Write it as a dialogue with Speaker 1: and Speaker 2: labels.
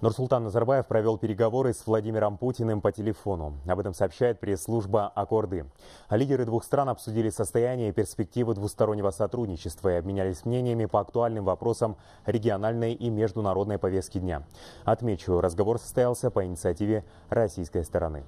Speaker 1: Нурсултан Назарбаев провел переговоры с Владимиром Путиным по телефону. Об этом сообщает пресс-служба «Аккорды». Лидеры двух стран обсудили состояние и перспективы двустороннего сотрудничества и обменялись мнениями по актуальным вопросам региональной и международной повестки дня. Отмечу, разговор состоялся по инициативе российской стороны.